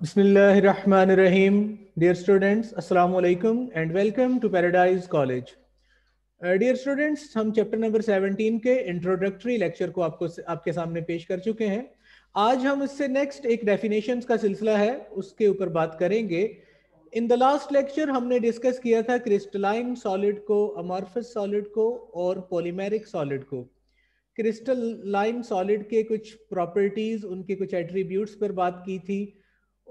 Bismillahirrahmanirrahim. Dear students, Assalamu alaikum and welcome to Paradise College. Dear uh, students हम chapter number 17 के introductory lecture को आपको आपके सामने पेश कर चुके हैं आज हम इससे नेक्स्ट एक डेफिनेशंस का सिलसिला है उसके ऊपर बात करेंगे इन द लास्ट लेक्चर हमने डिस्कस किया था क्रिस्टलाइन सॉलिड को अमॉर्फस सॉलिड को और पॉलीमेरिक सॉलिड को क्रिस्टल लाइन सॉलिड के कुछ प्रॉपर्टीज उनके कुछ एट्रीब्यूट्स पर बात की थी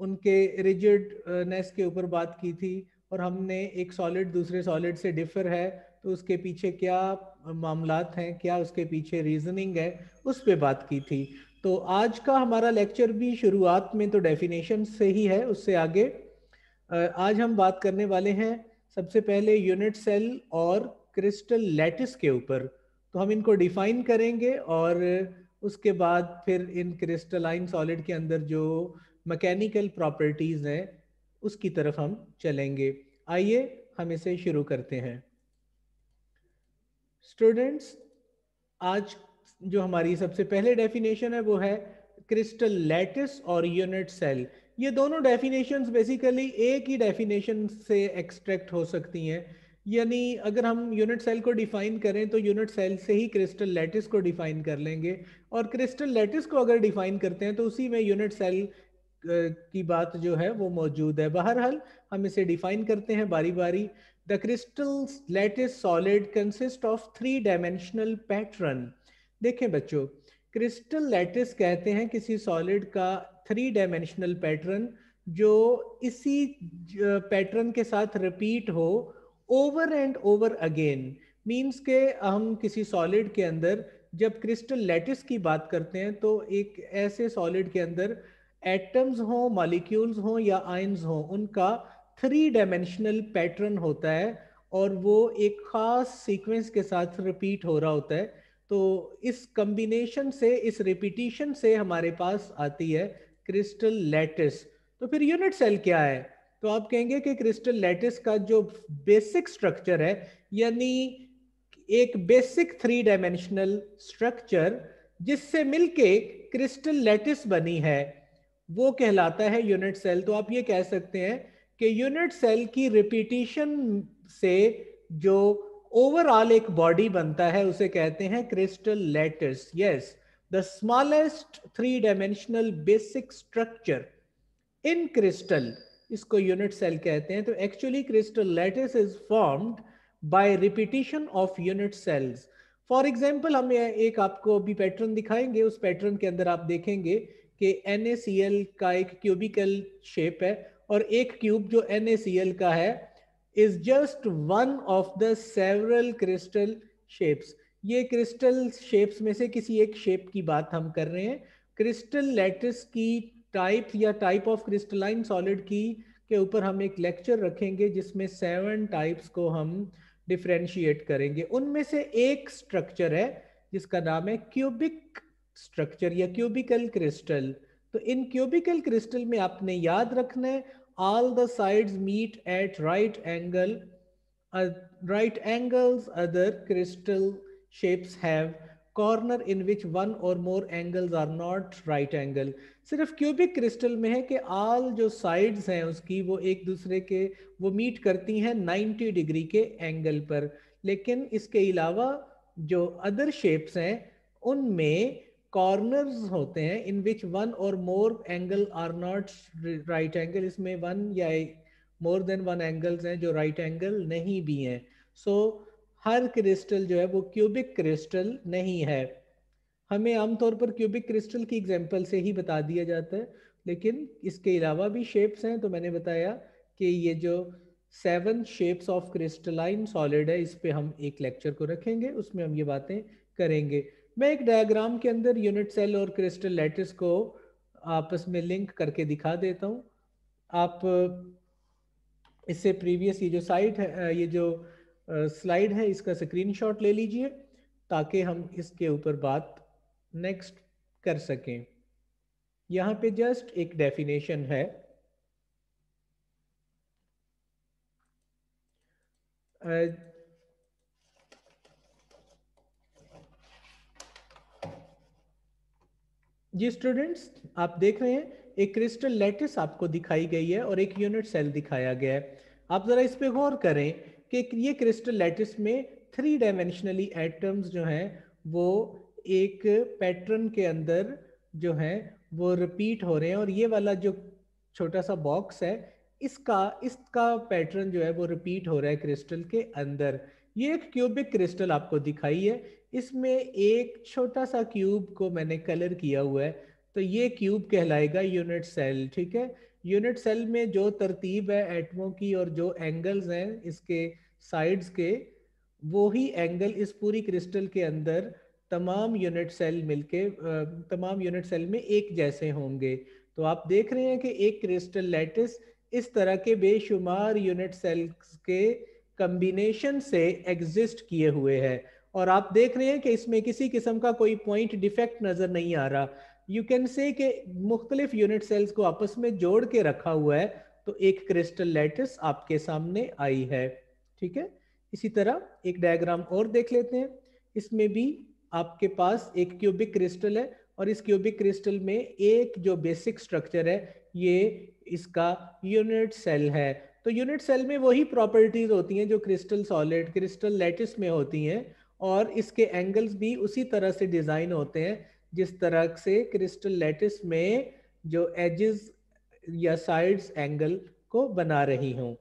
उनके रिजिडनेस के ऊपर बात की थी और हमने एक सॉलिड दूसरे सॉलिड से डिफर है तो उसके पीछे क्या मामला हैं क्या उसके पीछे रीजनिंग है उस पर बात की थी तो आज का हमारा लेक्चर भी शुरुआत में तो डेफिनेशन से ही है उससे आगे आज हम बात करने वाले हैं सबसे पहले यूनिट सेल और क्रिस्टल लैटिस के ऊपर तो हम इनको डिफाइन करेंगे और उसके बाद फिर इन क्रिस्टलाइन सॉलिड के अंदर जो मैकेनिकल प्रॉपर्टीज़ हैं उसकी तरफ हम चलेंगे आइए हम इसे शुरू करते हैं स्टूडेंट्स आज जो हमारी सबसे पहले डेफिनेशन है वो है क्रिस्टल लैटिस और यूनिट सेल ये दोनों डेफिनेशन बेसिकली एक ही डेफिनेशन से एक्सट्रैक्ट हो सकती हैं यानी अगर हम यूनिट सेल को डिफाइन करें तो यूनिट सेल से ही क्रिस्टल लैटिस को डिफाइन कर लेंगे और क्रिस्टल लैटिस को अगर डिफाइन करते हैं तो उसी में यूनिट सेल की बात जो है वो मौजूद है बहरहाल हम इसे डिफाइन करते हैं बारी बारी the crystal lattice solid consist of three dimensional pattern देखें बच्चों क्रिस्टल लेटिस कहते हैं किसी सॉलिड का थ्री डायमेंशनल पैटर्न जो इसी पैटर्न के साथ रिपीट हो over and over again means के हम किसी सॉलिड के अंदर जब क्रिस्टल लेटिस की बात करते हैं तो एक ऐसे सॉलिड के अंदर एटम्स हो मॉलिक्यूल्स हो या आयंस हो उनका थ्री डायमेंशनल पैटर्न होता है और वो एक खास सीक्वेंस के साथ रिपीट हो रहा होता है तो इस कम्बिनेशन से इस रिपीटिशन से हमारे पास आती है क्रिस्टल लेटिस तो फिर यूनिट सेल क्या है तो आप कहेंगे कि क्रिस्टल लेटिस का जो बेसिक स्ट्रक्चर है यानी एक बेसिक थ्री डायमेंशनल स्ट्रक्चर जिससे मिलके क्रिस्टल लेटिस बनी है वो कहलाता है यूनिट सेल तो आप ये कह सकते हैं कि यूनिट सेल की रिपीटिशन से जो ओवरऑल एक बॉडी बनता है उसे कहते हैं crystal lattice yes the smallest three dimensional basic structure in crystal इसको यूनिट सेल कहते हैं तो actually crystal lattice is formed by repetition of unit cells for example हम एक आपको अभी पैटर्न दिखाएंगे उस पैटर्न के अंदर आप देखेंगे कि एन का एक क्यूबिकल शेप है और एक क्यूब जो एन का है is just one of the several crystal shapes ये क्रिस्टल शेप्स में से किसी एक शेप की बात हम कर रहे हैं क्रिस्टल लेटिस की टाइप या टाइप ऑफ क्रिस्टलाइन सॉलिड की के ऊपर हम एक लेक्चर रखेंगे जिसमें सेवन टाइप्स को हम डिफ्रेंशिएट करेंगे उनमें से एक स्ट्रक्चर है जिसका नाम है क्यूबिक स्ट्रक्चर या क्यूबिकल क्रिस्टल तो इन क्यूबिकल क्रिस्टल में आपने याद रखना है all the side meet at right angle right angles other crystal shapes have corner in which one or more angles are not right angle सिर्फ क्यूबिक क्रिस्टल में है कि आल जो साइड्स हैं उसकी वो एक दूसरे के वो मीट करती हैं 90 डिग्री के एंगल पर लेकिन इसके अलावा जो अदर शेप्स हैं उनमें कॉर्नर होते हैं इन which one or more angle are not right angle इसमें वन या मोर देन वन एंगल्स हैं जो right एंगल नहीं भी हैं so हर क्रिस्टल जो है वो क्यूबिक क्रिस्टल नहीं है हमें आमतौर पर क्यूबिक क्रिस्टल की एग्जांपल से ही बता दिया जाता है लेकिन इसके अलावा भी शेप्स हैं तो मैंने बताया कि ये जो seven shapes of crystalline solid है इस पर हम एक लेक्चर को रखेंगे उसमें हम ये बातें करेंगे मैं एक डायग्राम के अंदर यूनिट सेल और क्रिस्टल लेटिस को आपस में लिंक करके दिखा देता हूँ आप इससे प्रीवियस ये जो साइट है ये जो स्लाइड है इसका स्क्रीनशॉट ले लीजिए ताकि हम इसके ऊपर बात नेक्स्ट कर सकें यहाँ पे जस्ट एक डेफिनेशन है जी स्टूडेंट्स आप देख रहे हैं एक क्रिस्टल लेटिस आपको दिखाई गई है और एक यूनिट सेल दिखाया गया है आप जरा इस पे गौर करें कि ये क्रिस्टल लेटिस में थ्री डायमेंशनली एटम्स जो हैं वो एक पैटर्न के अंदर जो है वो रिपीट हो रहे हैं और ये वाला जो छोटा सा बॉक्स है इसका इसका पैटर्न जो है वो रिपीट हो रहा है क्रिस्टल के अंदर ये एक क्यूबिक क्रिस्टल आपको दिखाई है इसमें एक छोटा सा क्यूब को मैंने कलर किया हुआ है तो ये क्यूब कहलाएगा यूनिट सेल ठीक है यूनिट सेल में जो तरतीब है एटमों की और जो एंगल्स हैं इसके साइड्स के वो ही एंगल इस पूरी क्रिस्टल के अंदर तमाम यूनिट सेल मिलके तमाम यूनिट सेल में एक जैसे होंगे तो आप देख रहे हैं कि एक क्रिस्टल लैटिस इस तरह के बेशुमार यूनिट सेल्स के कम्बिनेशन से एग्जिस्ट किए हुए हैं और आप देख रहे हैं कि इसमें किसी किस्म का कोई पॉइंट डिफेक्ट नज़र नहीं आ रहा यू कैन से के मुख्तलिफ यूनिट सेल्स को आपस में जोड़ के रखा हुआ है तो एक क्रिस्टल लेटिस आपके सामने आई है ठीक है इसी तरह एक डायग्राम और देख लेते हैं इसमें भी आपके पास एक क्यूबिक क्रिस्टल है और इस क्यूबिक क्रिस्टल में एक जो बेसिक स्ट्रक्चर है ये इसका यूनिट सेल है तो यूनिट सेल में वही प्रॉपर्टीज होती हैं जो क्रिस्टल सॉलिड क्रिस्टल लेटिस में होती हैं और इसके एंगल्स भी उसी तरह से डिजाइन होते हैं जिस तरह से क्रिस्टल लेटिस में जो एजेस या साइड्स एंगल को बना रही हूँ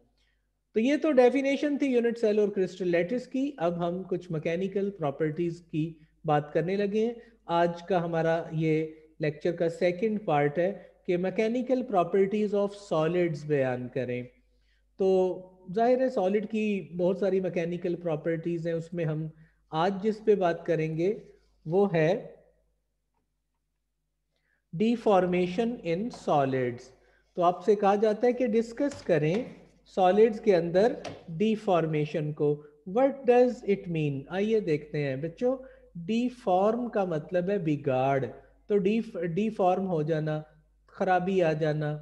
तो ये तो डेफिनेशन थी यूनिट सेल और क्रिस्टल लेटिस की अब हम कुछ मैकेनिकल प्रॉपर्टीज की बात करने लगे हैं आज का हमारा ये लेक्चर का सेकंड पार्ट है कि मैकेनिकल प्रॉपर्टीज ऑफ सॉलिड्स बयान करें तो जाहिर है सॉलिड की बहुत सारी मैकेनिकल प्रॉपर्टीज हैं उसमें हम आज जिस पे बात करेंगे वो है डिफॉर्मेशन इन सॉलिड्स तो आपसे कहा जाता है कि डिस्कस करें सॉलिड्स के अंदर डिफॉर्मेशन को व्हाट डज इट मीन आइए देखते हैं बच्चों डिफॉर्म का मतलब है बिगाड़ तो डी डिफॉर्म हो जाना खराबी आ जाना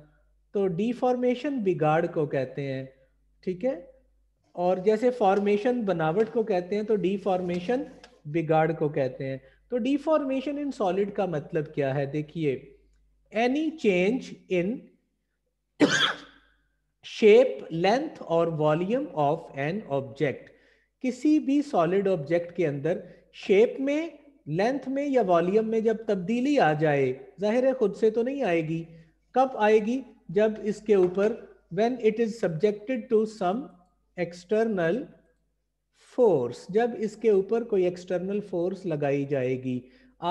तो डिफॉर्मेशन बिगाड़ को कहते हैं ठीक है और जैसे फॉर्मेशन बनावट को कहते हैं तो डीफॉर्मेशन बिगाड़ को कहते हैं तो डी फॉर्मेशन इन सॉलिड का मतलब क्या है देखिए any change in shape length और वॉल्यूम ऑफ एन ऑब्जेक्ट किसी भी सॉलिड ऑब्जेक्ट के अंदर शेप में लेंथ में या वॉल्यूम में जब तब्दीली आ जाए जाहिर है खुद से तो नहीं आएगी कब आएगी जब इसके ऊपर when it is subjected to some external force जब इसके ऊपर कोई एक्सटर्नल फोर्स लगाई जाएगी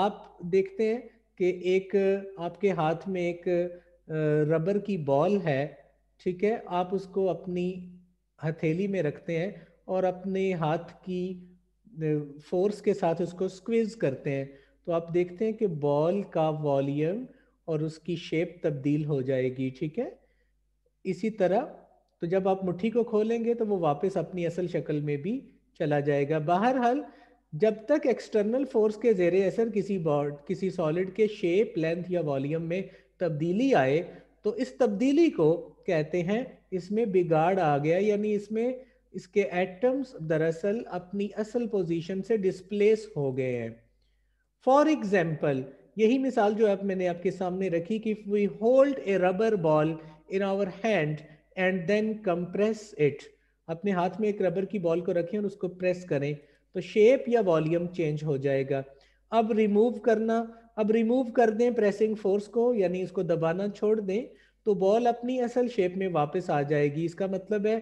आप देखते हैं कि एक आपके हाथ में एक रबर की बॉल है ठीक है आप उसको अपनी हथेली में रखते हैं और अपने हाथ की फोर्स के साथ उसको स्क्वीज करते हैं तो आप देखते हैं कि बॉल का वॉल्यूम और उसकी शेप तब्दील हो जाएगी ठीक है इसी तरह तो जब आप मुट्ठी को खोलेंगे तो वो वापस अपनी असल शक्ल में भी चला जाएगा बहरहाल जब तक एक्सटर्नल फोर्स के जेर असर किसी बॉड किसी सॉलिड के शेप लेंथ या वॉल्यूम में तब्दीली आए तो इस तब्दीली को कहते हैं इसमें बिगाड़ आ गया यानी इसमें इसके एटम्स दरअसल अपनी असल पोजीशन से डिस्प्लेस हो गए हैं फॉर एग्जाम्पल यही मिसाल जो आप मैंने आपके सामने रखी कि we hold a rubber ball in our hand and then compress it अपने हाथ में एक रबर की बॉल को रखें और उसको प्रेस करें तो शेप या वॉल्यूम चेंज हो जाएगा अब रिमूव करना अब रिमूव कर दें प्रेसिंग फोर्स को यानी इसको दबाना छोड़ दें तो बॉल अपनी असल शेप में वापस आ जाएगी इसका मतलब है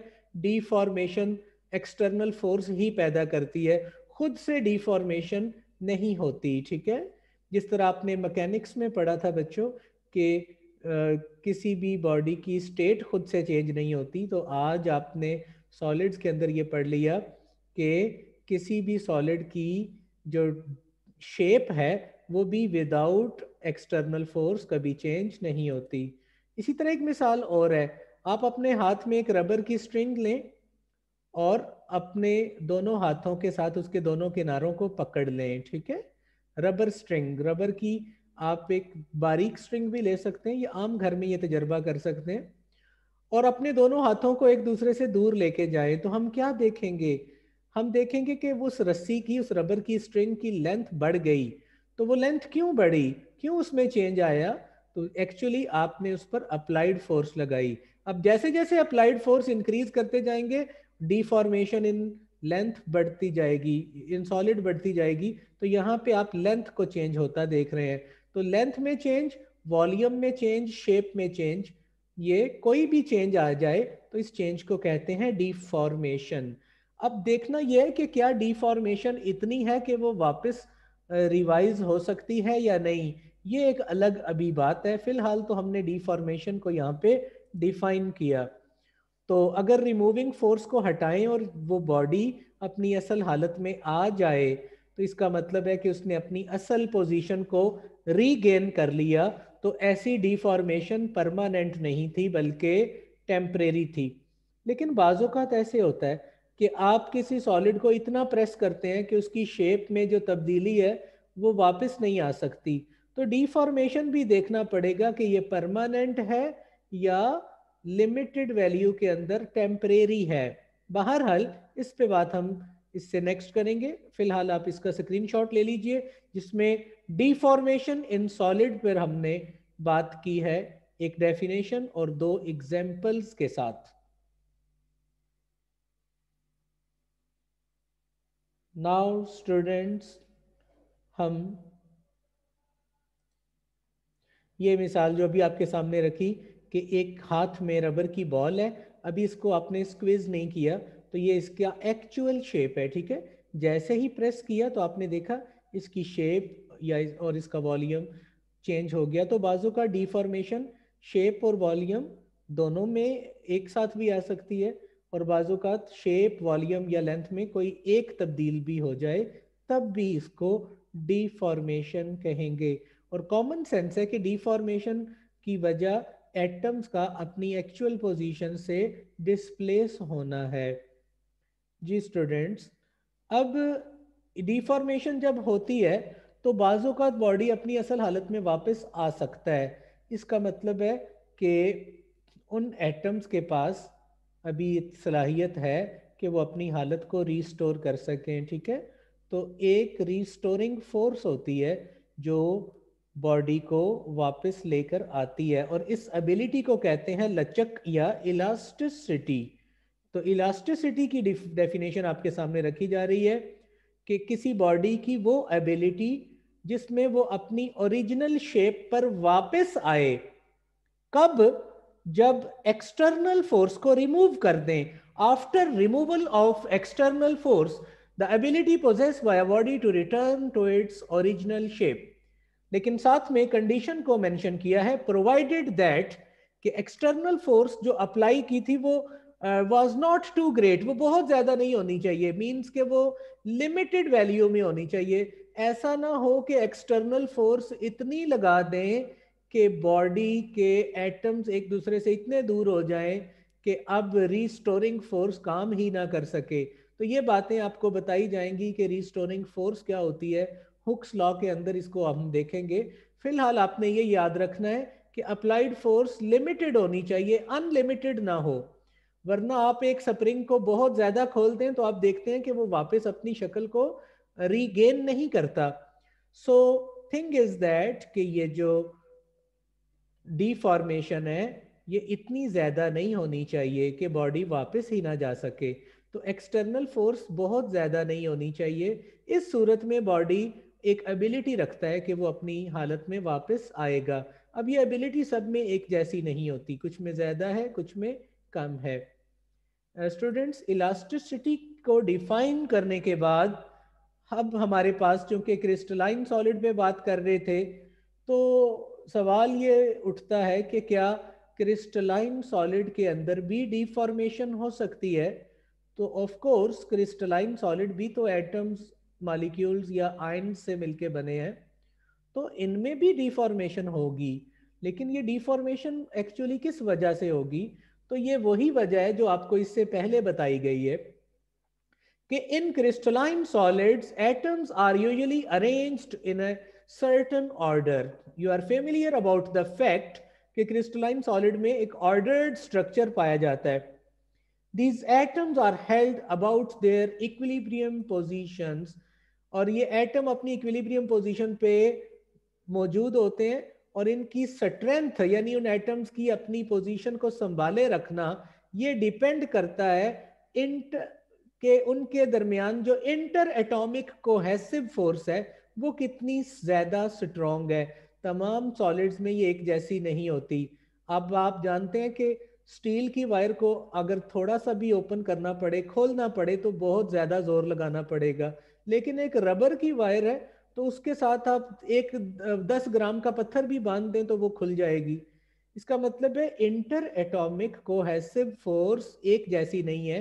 डिफॉर्मेशन एक्सटर्नल फोर्स ही पैदा करती है खुद से डिफॉर्मेशन नहीं होती ठीक है जिस तरह आपने मैकेनिक्स में पढ़ा था बच्चों के किसी भी बॉडी की स्टेट खुद से चेंज नहीं होती तो आज आपने सॉलिड्स के अंदर ये पढ़ लिया कि किसी भी सॉलिड की जो शेप है वो भी विदाउट एक्सटर्नल फोर्स कभी चेंज नहीं होती इसी तरह एक मिसाल और है आप अपने हाथ में एक रबर की स्ट्रिंग लें और अपने दोनों हाथों के साथ उसके दोनों किनारों को पकड़ लें ठीक है रबर स्ट्रिंग रबर की आप एक बारीक स्ट्रिंग भी ले सकते हैं ये आम घर में ये तजर्बा कर सकते हैं और अपने दोनों हाथों को एक दूसरे से दूर लेके जाए तो हम क्या देखेंगे हम देखेंगे कि उस रस्सी की उस रबर की स्ट्रिंग की लेंथ बढ़ गई तो वो लेंथ क्यों बढ़ी क्यों उसमें चेंज आया तो एक्चुअली आपने उस पर अप्लाइड फोर्स लगाई अब जैसे जैसे अप्लाइड फोर्स इंक्रीज करते जाएंगे डिफॉर्मेशन इन लेंथ बढ़ती जाएगी इन सॉलिड बढ़ती जाएगी तो यहाँ पे आप लेंथ को चेंज होता देख रहे हैं तो लेंथ में चेंज वॉल्यूम में चेंज शेप में चेंज ये कोई भी चेंज आ जाए तो इस चेंज को कहते हैं डिफॉर्मेशन अब देखना यह है कि क्या डिफॉर्मेशन इतनी है कि वो वापस रिवाइज हो सकती है या नहीं ये एक अलग अभी बात है फिलहाल तो हमने डिफॉर्मेशन को यहाँ पे डिफाइन किया तो अगर रिमूविंग फोर्स को हटाएं और वो बॉडी अपनी असल हालत में आ जाए तो इसका मतलब है कि उसने अपनी असल पोजीशन को रीगेन कर लिया तो ऐसी डिफॉर्मेशन परमानेंट नहीं थी बल्कि टेम्परेरी थी लेकिन बाजूकात तो ऐसे होता है कि आप किसी सॉलिड को इतना प्रेस करते हैं कि उसकी शेप में जो तब्दीली है वो वापस नहीं आ सकती तो डिफॉर्मेशन भी देखना पड़ेगा कि ये परमानेंट है या लिमिटेड वैल्यू के अंदर टेम्परेरी है बहरहाल इस पे बात हम इससे नेक्स्ट करेंगे फिलहाल आप इसका स्क्रीनशॉट ले लीजिए जिसमें डिफॉर्मेशन इन सॉलिड पर हमने बात की है एक डेफिनेशन और दो एग्जाम्पल्स के साथ नाउ स्टूडेंट्स हम ये मिसाल जो अभी आपके सामने रखी कि एक हाथ में रबर की बॉल है अभी इसको आपने स्क्विज नहीं किया तो ये इसका एक्चुअल शेप है ठीक है जैसे ही प्रेस किया तो आपने देखा इसकी शेप या इस, और इसका वॉल्यूम चेंज हो गया तो बाजू का डिफॉर्मेशन शेप और वॉल्यूम दोनों में एक साथ भी आ सकती है और बाजू का शेप वॉल्यूम या लेंथ में कोई एक तब्दील भी हो जाए तब भी इसको डिफॉर्मेशन कहेंगे और कॉमन सेंस है कि डिफॉर्मेशन की वजह एटम्स का अपनी एक्चुअल पोजीशन से डिस्प्लेस होना है जी स्टूडेंट्स अब डिफॉर्मेशन जब होती है तो बाज़ात बॉडी अपनी असल हालत में वापस आ सकता है इसका मतलब है कि उन एटम्स के पास अभी सलाहियत है कि वो अपनी हालत को रीस्टोर कर सकें ठीक है तो एक रीस्टोरिंग फोर्स होती है जो बॉडी को वापस लेकर आती है और इस एबिलिटी को कहते हैं लचक या इलास्टिसिटी तो इलास्टिसिटी की डेफिनेशन आपके सामने रखी जा रही है कि किसी बॉडी की वो एबिलिटी जिसमें वो अपनी ओरिजिनल शेप पर वापस आए कब जब एक्सटर्नल फोर्स को रिमूव कर दें after removal of external force the ability possessed by a body to return to its original shape लेकिन साथ में कंडीशन को मेंशन किया है प्रोवाइडेड दैट कि एक्सटर्नल फोर्स जो अप्लाई की थी वो वॉज नॉट टू ग्रेट वो बहुत ज्यादा नहीं होनी चाहिए मीन्स के वो लिमिटेड वैल्यू में होनी चाहिए ऐसा ना हो कि एक्सटर्नल फोर्स इतनी लगा दें कि बॉडी के एटम्स एक दूसरे से इतने दूर हो जाएं कि अब रीस्टोरिंग फोर्स काम ही ना कर सके तो ये बातें आपको बताई जाएंगी कि रीस्टोरिंग फोर्स क्या होती है हुक्स लॉ के अंदर इसको हम देखेंगे फिलहाल आपने ये याद रखना है कि अप्लाइड फोर्स लिमिटेड होनी चाहिए अनलिमिटेड ना हो वरना आप एक स्प्रिंग को बहुत ज्यादा खोलते हैं तो आप देखते हैं कि वो वापस अपनी शक्ल को रीगेन नहीं करता सो थिंग इज दैट कि ये जो डिफॉर्मेशन है ये इतनी ज्यादा नहीं होनी चाहिए कि बॉडी वापस ही ना जा सके तो एक्सटर्नल फोर्स बहुत ज्यादा नहीं होनी चाहिए इस सूरत में बॉडी एक एबिलिटी रखता है कि वो अपनी हालत में वापस आएगा अब ये एबिलिटी सब में एक जैसी नहीं होती कुछ में ज्यादा है कुछ में कम है स्टूडेंट्स uh, इलास्टिसिटी को डिफाइन करने के बाद अब हमारे पास चूंकि क्रिस्टलाइन सॉलिड में बात कर रहे थे तो सवाल ये उठता है कि क्या क्रिस्टलाइन सॉलिड के अंदर भी डिफॉर्मेशन हो सकती है तो ऑफ कोर्स क्रिस्टलाइन सॉलिड भी तो एटम्स मालिक्यूल्स या आयन से मिलके बने हैं तो इनमें भी डिफॉर्मेशन होगी लेकिन ये डिफॉर्मेशन एक्चुअली किस वजह से होगी तो ये वही वजह है जो आपको इससे पहले बताई गई है कि in crystalline solids atoms are usually arranged in a certain order you are familiar about the fact कि क्रिस्टलाइन सॉलिड में एक ऑर्डर्ड स्ट्रक्चर पाया जाता है these atoms are held about their equilibrium position और ये एटम अपनी इक्विलिब्रियम पोजिशन पे मौजूद होते हैं और इनकी स्ट्रेंथ यानी उन एटम्स की अपनी पोजीशन को संभाले रखना ये डिपेंड करता है इंट के उनके दरमियान जो इंटर एटॉमिक कोहेसिव फोर्स है वो कितनी ज्यादा स्ट्रॉन्ग है तमाम सॉलिड्स में ये एक जैसी नहीं होती अब आप जानते हैं कि स्टील की वायर को अगर थोड़ा सा भी ओपन करना पड़े खोलना पड़े तो बहुत ज्यादा जोर लगाना पड़ेगा लेकिन एक रबर की वायर है तो उसके साथ आप एक दस ग्राम का पत्थर भी बांध दें तो वो खुल जाएगी इसका मतलब है इंटर एटॉमिक कोहेसिव फोर्स एक जैसी नहीं है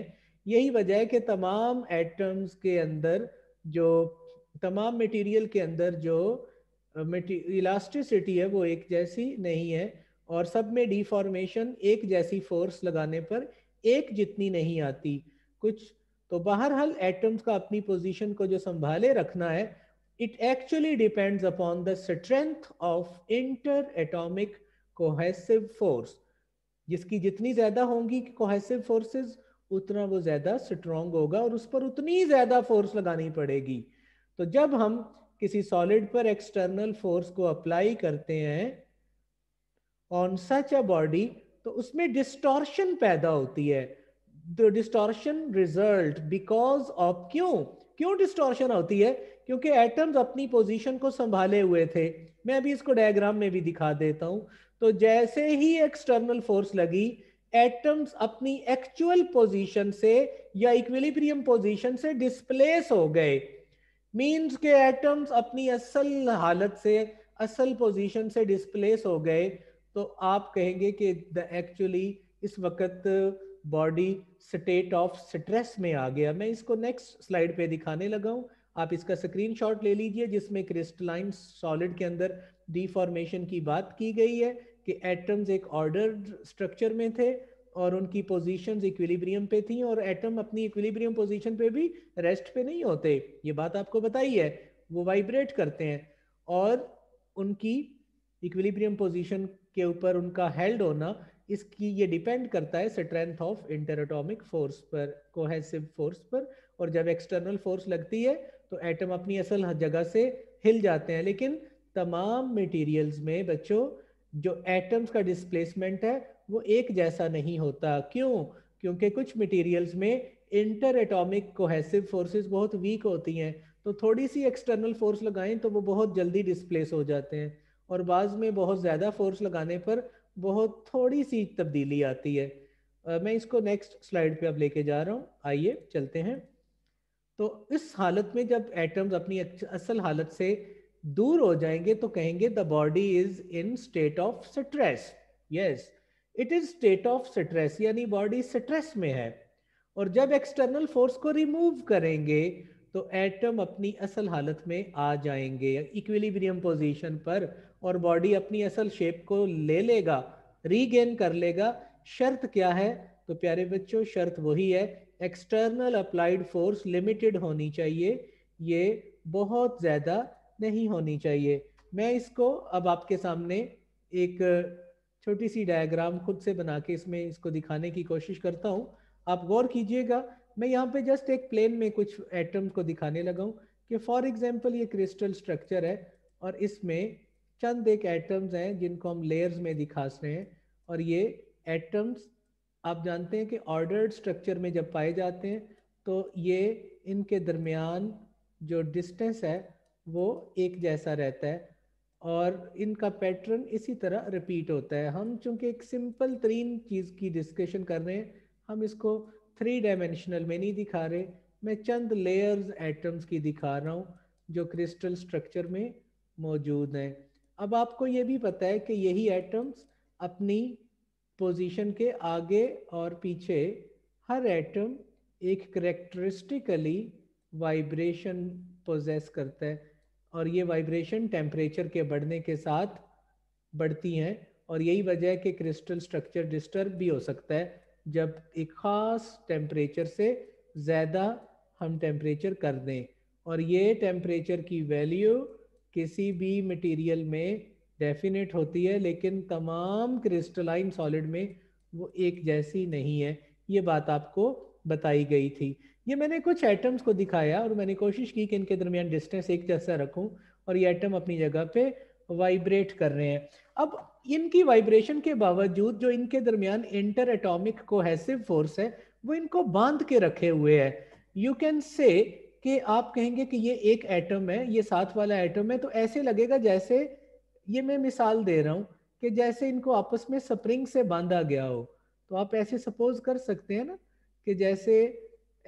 यही वजह है कि तमाम एटम्स के अंदर जो तमाम मटेरियल के अंदर जो इलास्टिसिटी है वो एक जैसी नहीं है और सब में डिफॉर्मेशन एक जैसी फोर्स लगाने पर एक जितनी नहीं आती कुछ तो बहरहाल एटम्स का अपनी पोजीशन को जो संभाले रखना है it actually depends upon the strength of interatomic cohesive force जिसकी जितनी ज्यादा होंगी कोहेसिव फोर्सेस उतना वो ज्यादा स्ट्रॉन्ग होगा और उस पर उतनी ही ज्यादा फोर्स लगानी पड़ेगी तो जब हम किसी सॉलिड पर एक्सटर्नल फोर्स को अप्लाई करते हैं ऑन सच अ बॉडी तो उसमें डिस्टॉर्शन पैदा होती है the distortion result because of क्यों क्यों डिस्टॉर्शन होती है क्योंकि एटम्स अपनी पोजीशन को संभाले हुए थे मैं अभी इसको डायग्राम में भी दिखा देता हूं तो जैसे ही एक्सटर्नल फोर्स लगी एटम्स अपनी एक्चुअल पोजीशन से या इक्विलिब्रियम पोजीशन से डिस्प्लेस हो गए मींस के एटम्स अपनी असल हालत से असल पोजीशन से डिस्प्लेस हो गए तो आप कहेंगे कि एक्चुअली इस वक्त बॉडी स्टेट ऑफ स्ट्रेस में आ गया मैं इसको नेक्स्ट स्लाइड पे दिखाने लगा हूँ आप इसका शॉट ले लीजिए जिसमें क्रिस्टलाइन सॉलिड के अंदर डिफॉर्मेशन की बात की गई है कि एटम्स एक ऑर्डर स्ट्रक्चर में थे और उनकी पोजीशंस इक्विलिब्रियम पे थी और एटम अपनी इक्विलिब्रियम पोजीशन पे भी रेस्ट पे नहीं होते ये बात आपको बताई है वो वाइब्रेट करते हैं और उनकी इक्विलिब्रियम पोजीशन के ऊपर उनका हेल्ड होना इसकी ये डिपेंड करता है स्ट्रेंथ ऑफ इंटरटोमिक फोर्स पर कोहेसिव फोर्स पर और जब एक्सटर्नल फोर्स लगती है तो एटम अपनी असल जगह से हिल जाते हैं लेकिन तमाम मटेरियल्स में बच्चों जो एटम्स का डिस्प्लेसमेंट है वो एक जैसा नहीं होता क्यों क्योंकि कुछ मटेरियल्स में इंटर एटॉमिक कोहेसिव फोर्सेस बहुत वीक होती हैं तो थोड़ी सी एक्सटर्नल फोर्स लगाएं तो वो बहुत जल्दी डिस्प्लेस हो जाते हैं और बाद में बहुत ज़्यादा फोर्स लगाने पर बहुत थोड़ी सी तब्दीली आती है मैं इसको नेक्स्ट स्लाइड पे अब लेके जा रहा हूँ आइए चलते हैं तो इस हालत में जब एटम्स अपनी असल हालत से दूर हो जाएंगे तो कहेंगे the body is in state of stress yes it is state of stress यानी बॉडी स्ट्रेस में है और जब एक्सटर्नल फोर्स को रिमूव करेंगे तो एटम अपनी असल हालत में आ जाएंगे इक्विलिब्रियम पोजीशन पर और बॉडी अपनी असल शेप को ले लेगा रीगेन कर लेगा शर्त क्या है तो प्यारे बच्चों शर्त वही है एक्सटर्नल अप्लाइड फोर्स लिमिटेड होनी चाहिए ये बहुत ज़्यादा नहीं होनी चाहिए मैं इसको अब आपके सामने एक छोटी सी डायग्राम खुद से बना के इसमें इसको दिखाने की कोशिश करता हूँ आप गौर कीजिएगा मैं यहाँ पे जस्ट एक प्लेन में कुछ एटम को दिखाने लगा हूँ कि फॉर एग्जाम्पल ये क्रिस्टल स्ट्रक्चर है और इसमें चंद एक एटम्स हैं जिनको हम लेयर्स में दिखा रहे हैं और ये एटम्स आप जानते हैं कि ऑर्डर्ड स्ट्रक्चर में जब पाए जाते हैं तो ये इनके दरमियान जो डिस्टेंस है वो एक जैसा रहता है और इनका पैटर्न इसी तरह रिपीट होता है हम चूंकि एक सिंपल तरीन चीज़ की डिस्कशन कर रहे हैं हम इसको थ्री डायमेंशनल में नहीं दिखा रहे मैं चंद लेयर्स एटम्स की दिखा रहा हूँ जो क्रिस्टल स्ट्रक्चर में मौजूद हैं अब आपको ये भी पता है कि यही एटम्स अपनी पोजीशन के आगे और पीछे हर एटम एक करेक्टरिस्टिकली वाइब्रेशन पोजेस करता है और ये वाइब्रेशन टेम्परेचर के बढ़ने के साथ बढ़ती हैं और यही वजह है कि क्रिस्टल स्ट्रक्चर डिस्टर्ब भी हो सकता है जब एक ख़ास टेम्परेचर से ज़्यादा हम टेम्परेचर कर दें और ये टेम्परेचर की वैल्यू किसी भी मटेरियल में डेफिनेट होती है लेकिन तमाम क्रिस्टलाइन सॉलिड में वो एक जैसी नहीं है ये बात आपको बताई गई थी ये मैंने कुछ एटम्स को दिखाया और मैंने कोशिश की कि इनके दरमियान डिस्टेंस एक जैसा रखूं और ये एटम अपनी जगह पे वाइब्रेट कर रहे हैं अब इनकी वाइब्रेशन के बावजूद जो इनके दरमियान इंटर एटॉमिक कोहेसिव फोर्स है वो इनको बांध के रखे हुए है यू कैन से कि आप कहेंगे कि ये एक एटम है ये साथ वाला एटम है तो ऐसे लगेगा जैसे ये मैं मिसाल दे रहा हूँ कि जैसे इनको आपस में स्प्रिंग से बांधा गया हो तो आप ऐसे सपोज कर सकते हैं ना कि जैसे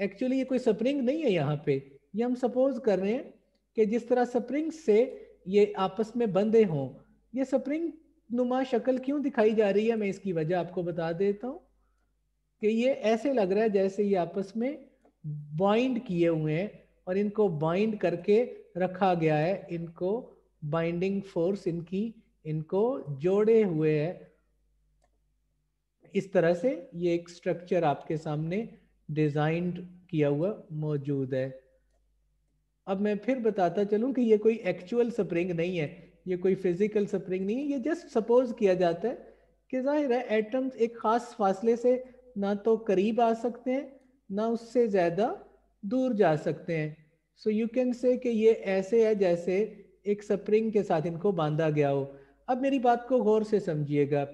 एक्चुअली ये कोई स्प्रिंग नहीं है यहाँ पे ये हम सपोज कर रहे हैं कि जिस तरह स्प्रिंग से ये आपस में बंधे हों ये स्प्रिंग नुमा शक्ल क्यों दिखाई जा रही है मैं इसकी वजह आपको बता देता हूँ कि ये ऐसे लग रहा है जैसे ये आपस में बाइंड किए हुए हैं और इनको बाइंड करके रखा गया है इनको बाइंडिंग फोर्स इनकी इनको जोड़े हुए है इस तरह से ये एक स्ट्रक्चर आपके सामने डिजाइंड किया हुआ मौजूद है अब मैं फिर बताता चलूं कि ये कोई एक्चुअल स्प्रिंग नहीं है ये कोई फिजिकल स्प्रिंग नहीं है ये जस्ट सपोज किया जाता है कि जाहिर है एटम्स एक खास फासले से ना तो करीब आ सकते हैं ना उससे ज़्यादा दूर जा सकते हैं सो यू कैन से कि ये ऐसे है जैसे एक स्प्रिंग के साथ इनको बांधा गया हो अब मेरी बात को गौर से समझिएगा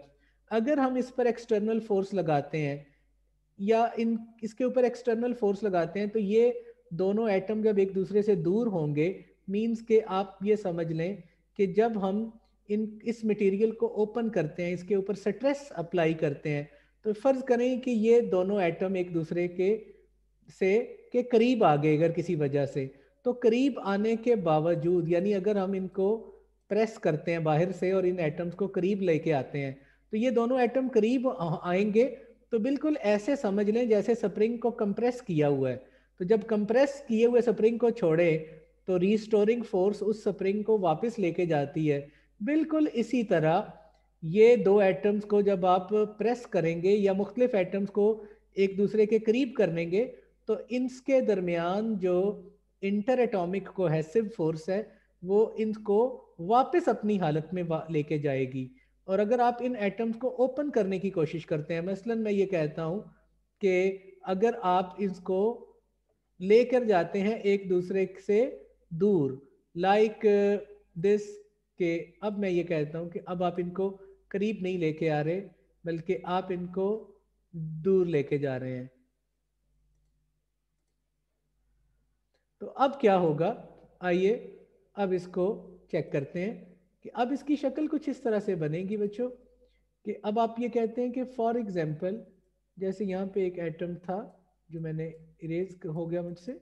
अगर हम इस पर एक्सटर्नल फोर्स लगाते हैं या इन इसके ऊपर एक्सटर्नल फोर्स लगाते हैं तो ये दोनों एटम जब एक दूसरे से दूर होंगे मींस के आप ये समझ लें कि जब हम इन इस मटेरियल को ओपन करते हैं इसके ऊपर स्ट्रेस अप्लाई करते हैं तो फर्ज करें कि ये दोनों एटम एक दूसरे के से के करीब आ गए अगर किसी वजह से तो करीब आने के बावजूद यानी अगर हम इनको प्रेस करते हैं बाहर से और इन एटम्स को करीब लेके आते हैं तो ये दोनों एटम करीब आएंगे तो बिल्कुल ऐसे समझ लें जैसे स्प्रिंग को कंप्रेस किया हुआ है तो जब कंप्रेस किए हुए स्प्रिंग को छोड़े तो रिस्टोरिंग फोर्स उस स्प्रिंग को वापस लेके जाती है बिल्कुल इसी तरह ये दो एटम्स को जब आप प्रेस करेंगे या मुख्तलिफ एटम्स को एक दूसरे के करीब करेंगे तो इनके दरमियान जो इंटर एटॉमिक कोहेसिव फोर्स है वो इनको वापस अपनी हालत में लेके जाएगी और अगर आप इन एटम्स को ओपन करने की कोशिश करते हैं मसलन मैं ये कहता हूँ कि अगर आप इसको लेकर जाते हैं एक दूसरे से दूर लाइक दिस के अब मैं ये कहता हूँ कि अब आप इनको करीब नहीं लेके आ रहे बल्कि आप इनको दूर लेके जा रहे हैं तो अब क्या होगा आइए अब इसको चेक करते हैं कि अब इसकी शक्ल कुछ इस तरह से बनेगी बच्चों कि अब आप ये कहते हैं कि फॉर एग्जाम्पल जैसे यहाँ पे एक एटम था जो मैंने इरेज हो गया मुझसे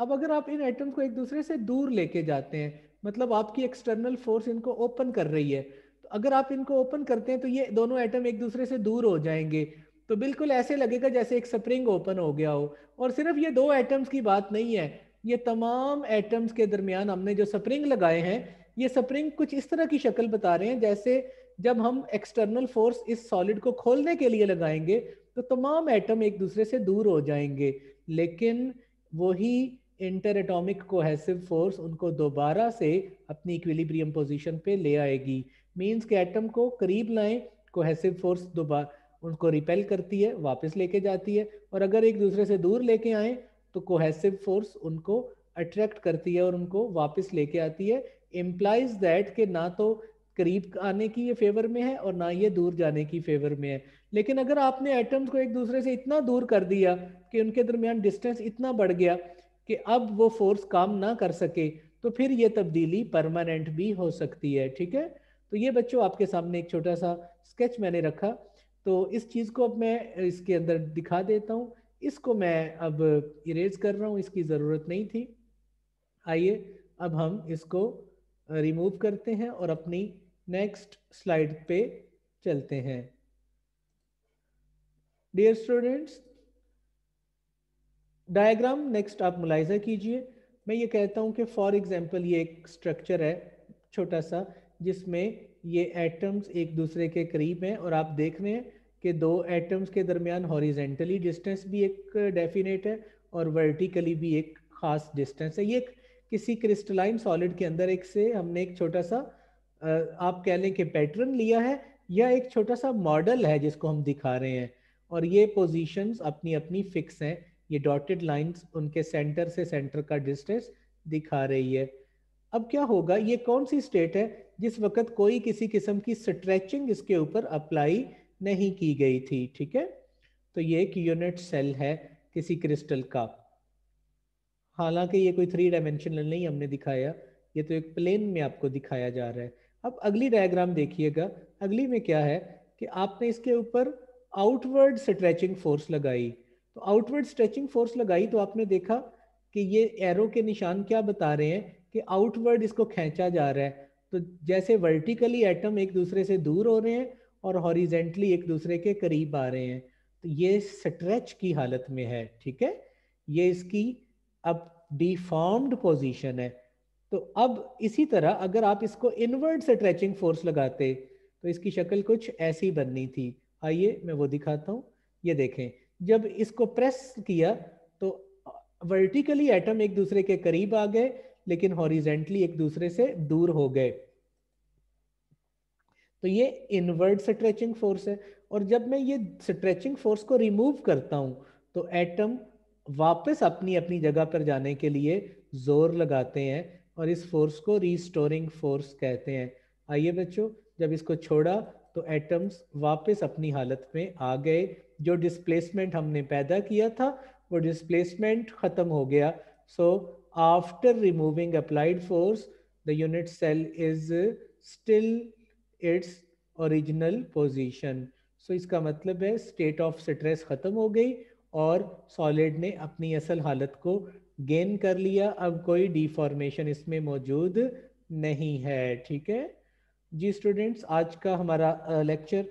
अब अगर आप इन एटम को एक दूसरे से दूर लेके जाते हैं मतलब आपकी एक्सटर्नल फोर्स इनको ओपन कर रही है तो अगर आप इनको ओपन करते हैं तो ये दोनों एटम एक दूसरे से दूर हो जाएंगे तो बिल्कुल ऐसे लगेगा जैसे एक स्प्रिंग ओपन हो गया हो और सिर्फ ये दो एटम्स की बात नहीं है ये तमाम एटम्स के दरमियान हमने जो स्प्रिंग लगाए हैं ये स्प्रिंग कुछ इस तरह की शक्ल बता रहे हैं जैसे जब हम एक्सटर्नल फोर्स इस सॉलिड को खोलने के लिए लगाएंगे तो तमाम एटम एक दूसरे से दूर हो जाएंगे लेकिन वही इंटर एटॉमिक कोहेसिव फोर्स उनको दोबारा से अपनी इक्विलिब्रियम पोजीशन पे ले आएगी मींस के एटम को करीब लाएं कोहेसिव फोर्स दोबारा उनको रिपेल करती है वापस लेके जाती है और अगर एक दूसरे से दूर लेके आए तो कोहेसिव फोर्स उनको अट्रैक्ट करती है और उनको वापस लेके आती है इम्प्लाइज दैट के ना तो करीब आने की ये फेवर में है और ना ये दूर जाने की फेवर में है लेकिन अगर आपने एटम्स को एक दूसरे से इतना दूर कर दिया कि उनके दरमियान डिस्टेंस इतना बढ़ गया कि अब वो फोर्स काम ना कर सके तो फिर ये तब्दीली परमानेंट भी हो सकती है ठीक है तो ये बच्चों आपके सामने एक छोटा सा स्केच मैंने रखा तो इस चीज़ को अब मैं इसके अंदर दिखा देता हूँ इसको मैं अब इरेज कर रहा हूँ इसकी ज़रूरत नहीं थी आइए अब हम इसको रिमूव करते हैं और अपनी नेक्स्ट स्लाइड पे चलते हैं डियर स्टूडेंट्स डायग्राम नेक्स्ट आप मुलायजा कीजिए मैं ये कहता हूँ कि फॉर एग्जांपल ये एक स्ट्रक्चर है छोटा सा जिसमें ये एटम्स एक दूसरे के करीब हैं और आप देख रहे हैं कि दो एटम्स के दरमियान हॉरिजेंटली डिस्टेंस भी एक डेफिनेट है और वर्टिकली भी एक खास डिस्टेंस है ये किसी क्रिस्टलाइन सॉलिड के अंदर एक से हमने एक छोटा सा आप कह लें कि पैटर्न लिया है या एक छोटा सा मॉडल है जिसको हम दिखा रहे हैं और ये पोजीशंस अपनी अपनी फिक्स हैं ये डॉटेड लाइंस उनके सेंटर से सेंटर का डिस्टेंस दिखा रही है अब क्या होगा ये कौन सी स्टेट है जिस वक्त कोई किसी किस्म की स्ट्रेचिंग इसके ऊपर अप्लाई नहीं की गई थी ठीक है तो ये एक यूनिट सेल है किसी क्रिस्टल का हालांकि ये कोई थ्री डायमेंशनल नहीं हमने दिखाया ये तो एक प्लेन में आपको दिखाया जा रहा है अब अगली डायग्राम देखिएगा अगली में क्या है कि आपने इसके ऊपर आउटवर्ड स्ट्रेचिंग फोर्स लगाई तो आउटवर्ड स्ट्रेचिंग फोर्स लगाई तो आपने देखा कि ये एरो के निशान क्या बता रहे हैं कि आउटवर्ड इसको खींचा जा रहा है तो जैसे वर्टिकली एटम एक दूसरे से दूर हो रहे हैं और हॉरिजेंटली एक दूसरे के करीब आ रहे हैं तो ये स्ट्रेच की हालत में है ठीक है ये इसकी अब डिफॉर्म्ड पोजीशन है तो अब इसी तरह अगर आप इसको इनवर्ड स्ट्रेचिंग फोर्स लगाते तो इसकी शक्ल कुछ ऐसी बननी थी आइए मैं वो दिखाता हूँ ये देखें जब इसको प्रेस किया तो वर्टिकली एटम एक दूसरे के करीब आ गए लेकिन हॉरिजेंटली एक दूसरे से दूर हो गए तो ये इनवर्ड स्ट्रेचिंग फोर्स है और जब मैं ये स्ट्रेचिंग फोर्स को रिमूव करता हूँ तो एटम वापस अपनी अपनी जगह पर जाने के लिए जोर लगाते हैं और इस फोर्स को रिस्टोरिंग फोर्स कहते हैं आइए बच्चों जब इसको छोड़ा तो एटम्स वापस अपनी हालत में आ गए जो डिस्प्लेसमेंट हमने पैदा किया था वो डिस्प्लेसमेंट ख़त्म हो गया so after removing applied force the unit cell is still its original position so इसका मतलब है स्टेट ऑफ स्ट्रेस ख़त्म हो गई और सॉलिड ने अपनी असल हालत को गेन कर लिया अब कोई डिफॉर्मेशन इसमें मौजूद नहीं है ठीक है जी स्टूडेंट्स आज का हमारा लेक्चर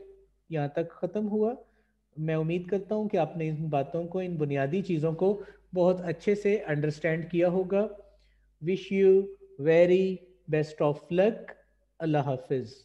यहाँ तक ख़त्म हुआ मैं उम्मीद करता हूँ कि आपने इन बातों को इन बुनियादी चीज़ों को बहुत अच्छे से अंडरस्टैंड किया होगा wish you very best of luck अल्लाह हाफिज़